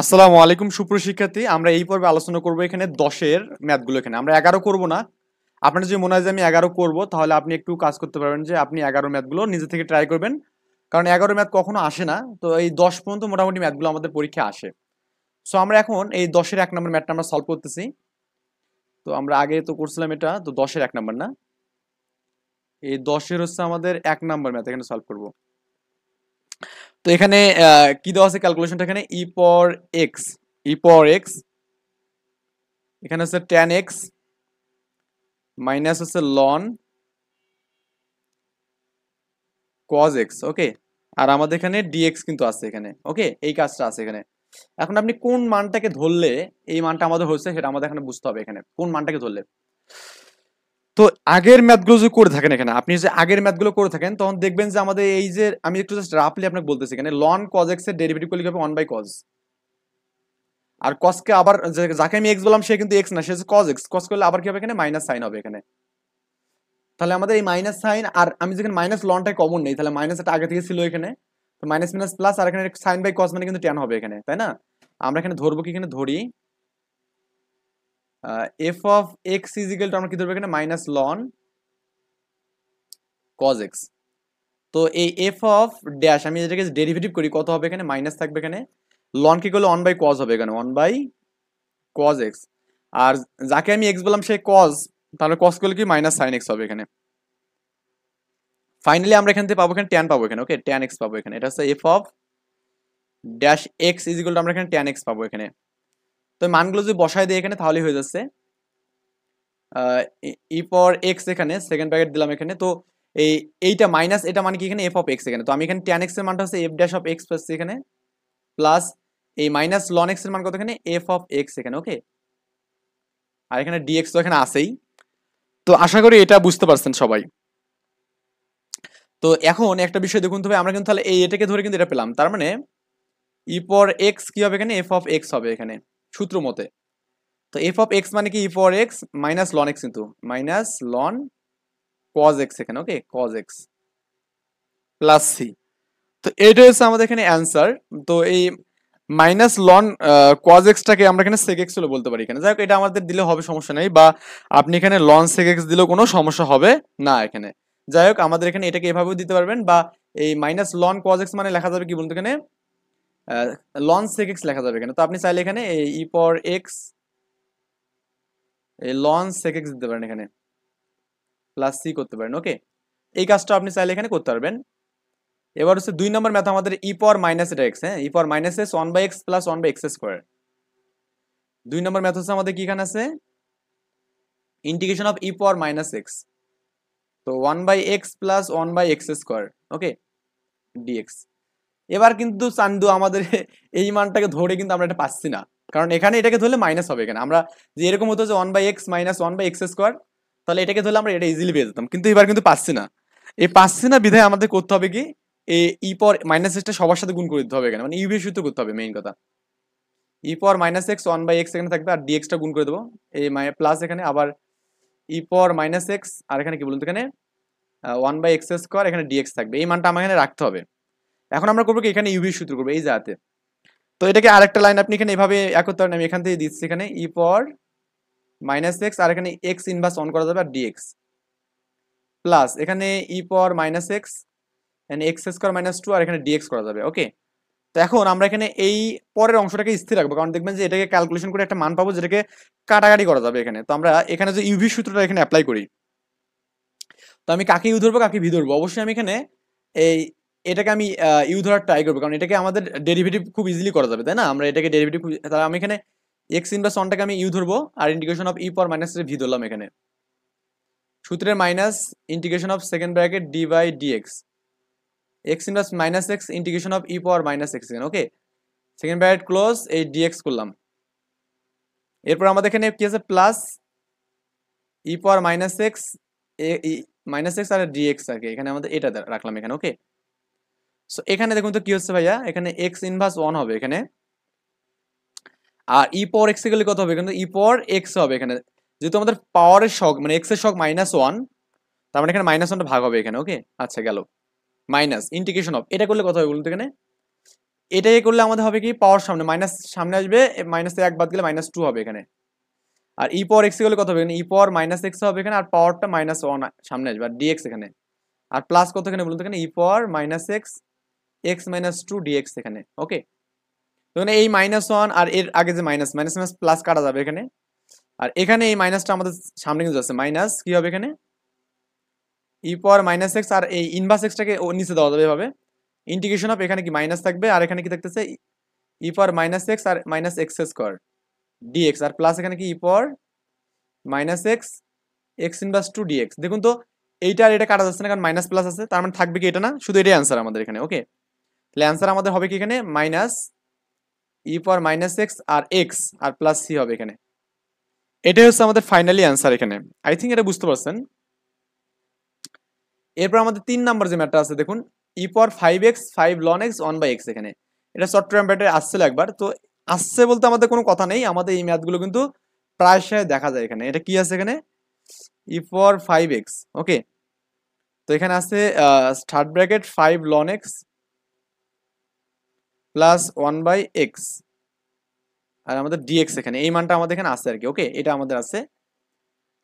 আসসালামু আলাইকুম সুপ্রশিক্ষার্থী আমরা এই পর্বে আলোচনা করব এখানে দশের ম্যাথগুলো এখানে আমরা এগারো করব না আপনার যদি মনে হয় যে আমি এগারো করব তাহলে আপনি একটু কাজ করতে পারবেন যে আপনি এগারো ম্যাথগুলো নিজে থেকে ট্রাই করবেন কারণ এগারো ম্যাথ কখনো আসে না তো এই দশ পর্যন্ত মোটামুটি ম্যাথগুলো আমাদের পরীক্ষা আসে সো আমরা এখন এই দশের এক নম্বর ম্যাথটা আমরা সলভ করতেছি তো আমরা আগে তো করছিলাম এটা তো দশের এক নম্বর না এই দশের হচ্ছে আমাদের এক নম্বর ম্যাথ এখানে সলভ করবো তো এখানে কি দেওয়া আছে ক্যালকুলেশনটা এখানে ই পর এক্স ই পর এক্স এখানে হচ্ছে টেন এক্স মাইনাস হচ্ছে লন কজ এক্স ওকে আর আমাদের এখানে ডিএক্স কিন্তু আছে এখানে ওকে এই কাজটা আছে এখানে এখন আপনি কোন মানটাকে ধরলে এই মানটা আমাদের হয়েছে সেটা আমাদের এখানে বুঝতে হবে এখানে কোন মানটাকে ধরলে তো আগের ম্যাথগুলো যদি করে থাকেন এখানে আপনি যদি আগের ম্যাথগুলো করে থাকেন তখন দেখবেন যে আমাদের এই যে আমি একটু জাস্ট রাফলি আপনাকে বলতেছি এখানে লন কজ এক্স এর ডেরিভেটিভ করলে হবে ওয়ান বাই কজ আর কসকে আবার যাকে আমি এক্স বললাম সে কিন্তু এক্স না সে হচ্ছে কজ এক্স কজ করলে আবার কি হবে এখানে মাইনাস সাইন হবে এখানে তাহলে আমাদের এই মাইনাস সাইন আর আমি যেখানে মাইনাস লনটাই কমন নেই তাহলে মাইনাস এটা আগে থেকে ছিল এখানে তো মাইনাস মাইনাস প্লাস আর এখানে সাইন বাই কস মানে কিন্তু টেন হবে এখানে তাই না আমরা এখানে ধরবো কি এখানে ধরি f of x is equal to আমরা কি ধরবো এখানে মাইনাস লন কজ এক্স তো এই এফ অফ ড্যাশ আমি এটাকে ডেরিভেটিভ করি কত হবে এখানে মাইনাস থাকবে এখানে লন কি করলে ওয়ান বাই কজ হবে এখানে ওয়ান বাই কজ এক্স আর যাকে আমি এক্স বললাম সে কজ তাহলে কজ করলে কি মাইনাস সাইন এক্স হবে এখানে ফাইনালি আমরা এখান থেকে পাবো এখানে ট্যান পাবো এখানে ওকে ট্যান এক্স পাবো এখানে এটা হচ্ছে f of dash x is equal আমরা এখানে ট্যান এক্স পাবো এখানে তো মানগুলো যদি বসায় দিই এখানে তাহলেই হয়ে যাচ্ছে ই পর এক্স এখানে সেকেন্ড প্যাকেট দিলাম এখানে তো এই এইটা মাইনাস এটা মানে কি এখানে এফ অফ এক্স এখানে তো আমি এখানে ট্যান এক্সের মানটা হচ্ছে f dash of x plus এখানে প্লাস এই মাইনাস লন এক্সের মান কত এখানে এফ অফ এক্স এখানে ওকে আর এখানে ডিএক্স তো এখানে আসেই তো আশা করি এটা বুঝতে পারছেন সবাই তো এখন একটা বিষয় দেখুন তবে আমরা কিন্তু তাহলে এই এটাকে ধরে কিন্তু এটা পেলাম তার মানে ই পর এক্স কি হবে এখানে এফ অফ এক্স হবে এখানে সূত্র মতে তো এফ অফ এক্স মানে কি ইফ অর এক্স মাইনাস লন এক্স কিন্তু মাইনাস লন কজ এক্স এখানে okay cos x plus C তো এটা হচ্ছে আমাদের এখানে অ্যান্সার তো এই মাইনাস লন কজ এক্সটাকে আমরা এখানে সেক এক্স বলতে পারি এখানে যাই হোক এটা আমাদের দিলে হবে সমস্যা নেই বা আপনি এখানে লন সেক এক্স দিলেও কোনো সমস্যা হবে না এখানে যাই হোক আমাদের এখানে এটাকে এভাবেও দিতে পারবেন বা এই মাইনাস লন কজ এক্স মানে লেখা যাবে কি বলতো এখানে লন সেক এক্স লেখা যাবে এখানে তো আপনি চাইলে এখানে ই পর এক্স এই লন সেক এক্স দিতে পারেন এখানে প্লাস সি করতে পারেন ওকে এই কাজটা আপনি চাইলে এখানে করতে পারবেন এবার হচ্ছে দুই নম্বর ম্যাথ আমাদের ই পর মাইনাস এটা এক্স হ্যাঁ ই পর minus x one by x plus one by x square দুই নম্বর ম্যাথ হচ্ছে আমাদের কি এখানে আছে ইন্টিগ্রেশন অফ ই পর মাইনাস এক্স তো one by x plus one by x square okay d x এবার কিন্তু চান্দু আমাদের এই মানটাকে ধরে কিন্তু আমরা এটা পাচ্ছি না কারণ এখানে এটাকে ধরলে মাইনাস হবে এখানে আমরা যে এরকম হতো যে one by x minus one by x square তাহলে এটাকে ধরলে আমরা এটা ইজিলি পেয়ে যেতাম কিন্তু এবার কিন্তু পাচ্ছি না এই পাচ্ছি না বিধায় আমাদের করতে হবে কি ই পর মাইনাস এক্সটা সবার সাথে গুণ করে দিতে হবে এখানে মানে ইউবি সূত্র করতে হবে মেইন কথা ই পর minus x one by x এখানে থাকবে আর এক্সটা গুণ করে দেবো এই প্লাস এখানে আবার ই পর মাইনাস এক্স আর এখানে কি বলুন তো এখানে ওয়ান বাই এক্স স্কোয়ার এখানে এক্স থাকবে এই মানটা আমার এখানে রাখতে হবে এখন আমরা করবো কি এখানে ইউভি সূত্র করবো এই যাতে তো এটাকে আরেকটা লাইন আপনি এখানে এভাবে একত্র আমি এখান থেকে দিচ্ছি এখানে ই পর মাইনাস এক্স আর এখানে এক্স ইনভার্স অন করা যাবে আর ডিএক্স প্লাস এখানে ই পর মাইনাস এক্স এখানে এক্স স্কোয়ার মাইনাস টু আর এখানে ডিএক্স করা যাবে ওকে তো এখন আমরা এখানে এই পরের অংশটাকে স্থির রাখবো কারণ দেখবেন যে এটাকে ক্যালকুলেশন করে একটা মান পাবো যেটাকে কাটাকাটি করা যাবে এখানে তো আমরা এখানে যে ইউভি সূত্রটা এখানে অ্যাপ্লাই করি তো আমি কাকে ইউ ধরবো কাকে ভি ধরবো অবশ্যই আমি এখানে এই এটাকে আমি ইউ ধরার ট্রাই করবো কারণ এটাকে আমাদের ডেরিভেটিভ খুব ইজিলি করা যাবে তাই না আমরা এটাকে ডেরিভেটিভ তাহলে আমি এখানে এক্স ইনভার্স ওয়ানটাকে আমি ইউ ধরবো আর ইন্টিগ্রেশন অফ ই পর মাইনাস ভি ধরলাম এখানে সূত্রের minus integration of second bracket d by d x x inverse minus x integration of e পর মাইনাস এক্স এখানে ওকে সেকেন্ড ব্র্যাকেট ক্লোজ এই ডি এক্স করলাম এরপর আমাদের এখানে কি আছে প্লাস ই পর মাইনাস এক্স মাইনাস এক্স আর ডি এক্স আর কি এখানে আমাদের এটা রাখলাম এখানে ওকে সো এখানে দেখুন তো কি হচ্ছে ভাইয়া এখানে এক্স ইনভার্স ওয়ান হবে এখানে আর ই পর এক্স গেলে কত হবে কিন্তু ই পর এক্স হবে এখানে যেহেতু আমাদের পাওয়ারের শখ মানে এক্সের শখ মাইনাস ওয়ান তার মানে এখানে মাইনাস ওয়ানটা ভাগ হবে এখানে ওকে আচ্ছা গেল মাইনাস ইন্টিগ্রেশন অফ এটা করলে কত হবে বলুন তো এখানে এটাই করলে আমাদের হবে কি পাওয়ার সামনে মাইনাস সামনে আসবে মাইনাসে এক বাদ গেলে মাইনাস টু হবে এখানে আর ই পর এক্স গেলে কত হবে এখানে ই পর মাইনাস এক্স হবে এখানে আর পাওয়ারটা মাইনাস ওয়ান সামনে আসবে আর ডিএক্স এখানে আর প্লাস কত এখানে বলুন তো এখানে ই পর minus x x minus two d x এখানে ওকে এখানে এই মাইনাস ওয়ান আর এর আগে যে মাইনাস মাইনাস মাইনাস প্লাস কাটা যাবে এখানে আর এখানে এই মাইনাসটা আমাদের সামনে কিন্তু আছে মাইনাস কি হবে এখানে ই পর মাইনাস এক্স আর এই ইনভার্স এক্সটাকে নিচে দেওয়া যাবে এভাবে ইন্টিগ্রেশন অফ এখানে কি মাইনাস থাকবে আর এখানে কি থাকতেছে ই পর মাইনাস এক্স আর মাইনাস এক্স স্কোয়ার ডিএক্স আর প্লাস এখানে কি ই পর minus x x inverse two d x দেখুন তো এইটা আর এটা কাটা যাচ্ছে না কারণ মাইনাস প্লাস আছে তার মানে থাকবে কি এটা না শুধু এটাই আনসার আমাদের এখানে ওকে তাহলে অ্যান্সার আমাদের হবে কি এখানে মাইনাস ই পর মাইনাস এক্স আর এক্স আর প্লাস সি হবে এখানে এটাই হচ্ছে আমাদের ফাইনালি অ্যান্সার এখানে আই থিঙ্ক এটা বুঝতে পারছেন এরপর আমাদের তিন নম্বর যে ম্যাটার আছে দেখুন ই পর ফাইভ এক্স ফাইভ লন এক্স ওয়ান বাই এক্স এখানে এটা সফটওয়্যার ব্যাটে আসছিল একবার তো আসছে বলতে আমাদের কোনো কথা নেই আমাদের এই ম্যাথগুলো কিন্তু প্রায়শই দেখা যায় এখানে এটা কি আছে এখানে ই পর ফাইভ এক্স ওকে তো এখানে আছে থার্ড ব্র্যাকেট ফাইভ লন x plus one by x আর আমাদের ডিএক্স এখানে এই মানটা আমাদের এখানে আছে আর কি ওকে এটা আমাদের আছে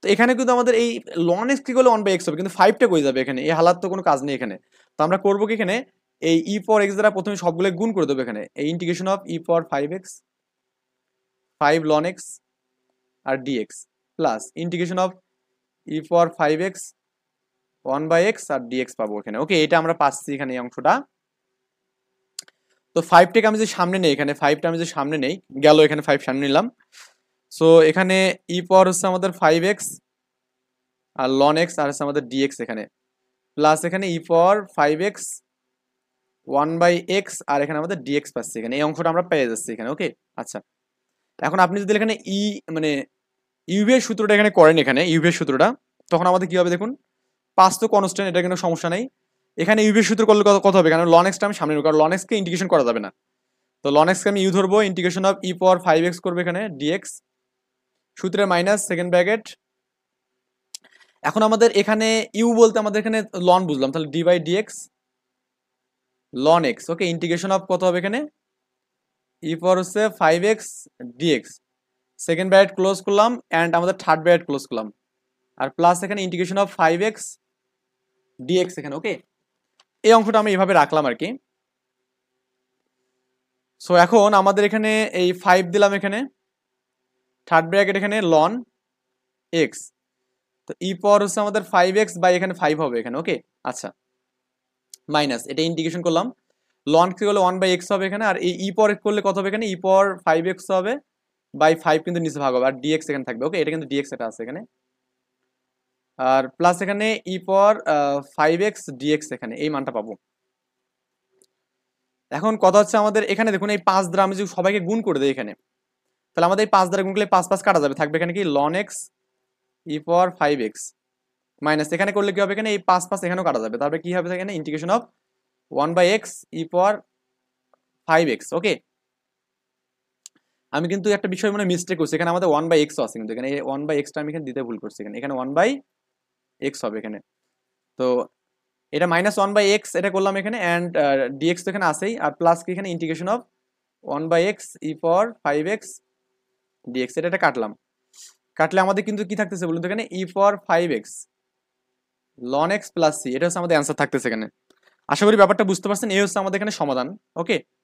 তো এখানে কিন্তু আমাদের এই লন এক্স কি করলে ওয়ান বাই এক্স হবে কিন্তু ফাইভটা কই যাবে এখানে এই হালাত তো কোনো কাজ নেই এখানে তো আমরা করবো কি এখানে এই ই ফর এক্স দ্বারা প্রথমে সবগুলো গুণ করে দেবো এখানে এই integration of e for five x five লন এক্স আর d x plus integration of e for five x one by x আর ডিএক্স পাবো এখানে ওকে এটা আমরা পাচ্ছি এখানে এই অংশটা তো ফাইভটাকে আমি যদি সামনে নেই এখানে ফাইভটা আমি যদি সামনে নেই গেল এখানে ফাইভ সামনে নিলাম সো এখানে ই e পাওয়ার হচ্ছে আমাদের ফাইভ এক্স আর লন এক্স আর হচ্ছে আমাদের ডিএক্স এখানে প্লাস এখানে e power five x one by x আর এখানে আমাদের ডিএক্স পাচ্ছি এখানে এই অংশটা আমরা পেয়ে যাচ্ছি এখানে ওকে আচ্ছা এখন আপনি যদি এখানে ই e, মানে ইউভিএর সূত্রটা এখানে করেন এখানে ইউভিএর সূত্রটা তখন আমাদের কী হবে দেখুন পাঁচ তো কনস্ট্যান্ট এটা কোনো সমস্যা নেই এখানে ইউবি সূত্র করলে কত হবে কারণ লনেক্সটা আমি সামনে নেব কারণ লনেক্সকে ইন্টিগ্রেশন করা যাবে না তো লনেক্সকে আমি ইউ ধরবো integration of e power five x করবো এখানে ডিএক্স সূত্রে মাইনাস সেকেন্ড ব্র্যাকেট এখন আমাদের এখানে ইউ বলতে আমাদের এখানে লন বুঝলাম তাহলে ডি বাই ডিএক্স লন এক্স ওকে ইন্টিগ্রেশন অফ কত হবে এখানে ই e পাওয়ার হচ্ছে five x d x second bracket close করলাম অ্যান্ড আমাদের থার্ড ব্র্যাকেট ক্লোজ করলাম আর প্লাস এখানে integration of five x d x এখানে ওকে এই অংশটা আমি এইভাবে রাখলাম আর কি সো এখন আমাদের এখানে এই ফাইভ দিলাম এখানে থার্ড ব্র্যাকেট এখানে লন এক্স তো ই e পর হচ্ছে আমাদের ফাইভ এক্স বাই এখানে ফাইভ হবে এখানে ওকে আচ্ছা মাইনাস এটা ইন্ডিকেশন করলাম লন কি করলে ওয়ান বাই এক্স হবে এখানে আর এই ই e এক্স করলে কত হবে এখানে ই পর ফাইভ এক্স হবে বাই ফাইভ কিন্তু নিচে ভাগ হবে আর ডিএক্স এখানে থাকবে ওকে এটা কিন্তু ডিএক্স এটা আছে এখানে আর প্লাস এখানে ই পর ফাইভ এক্স ডিএক্স এখানে এই মানটা পাবো এখন কথা হচ্ছে আমাদের এখানে দেখুন এই পাঁচ দ্বারা আমি যদি সবাইকে গুণ করে দিই এখানে তাহলে আমাদের এই পাঁচ দ্বারা গুণ করলে পাঁচ পাঁচ কাটা যাবে থাকবে এখানে কি লন এক্স ই পর ফাইভ এক্স মাইনাস এখানে করলে কি হবে এখানে এই পাঁচ পাঁচ এখানেও কাটা যাবে তারপরে কি হবে এখানে integration of one by x e পর ফাইভ এক্স ওকে আমি কিন্তু একটা বিষয় মানে মিস্টেক করছি এখানে আমাদের ওয়ান বাই এক্সও আছে কিন্তু এখানে ওয়ান বাই এক্সটা আমি এখানে দিতে ভুল করছি এখানে এখানে ওয়ান বাই এক্স হবে এখানে তো এটা মাইনাস ওয়ান বাই এক্স এটা করলাম এখানে অ্যান্ড ডিএক্স তো এখানে আসেই আর প্লাস কি এখানে integration of one by x e for five x d x এটা এটা কাটলাম কাটলে আমাদের কিন্তু কি থাকতেছে বলুন তো এখানে ই ফর ফাইভ এক্স লন এক্স প্লাস সি এটা হচ্ছে আমাদের অ্যান্সার থাকতেছে এখানে আশা করি ব্যাপারটা বুঝতে পারছেন এই হচ্ছে আমাদের এখানে সমাধান ওকে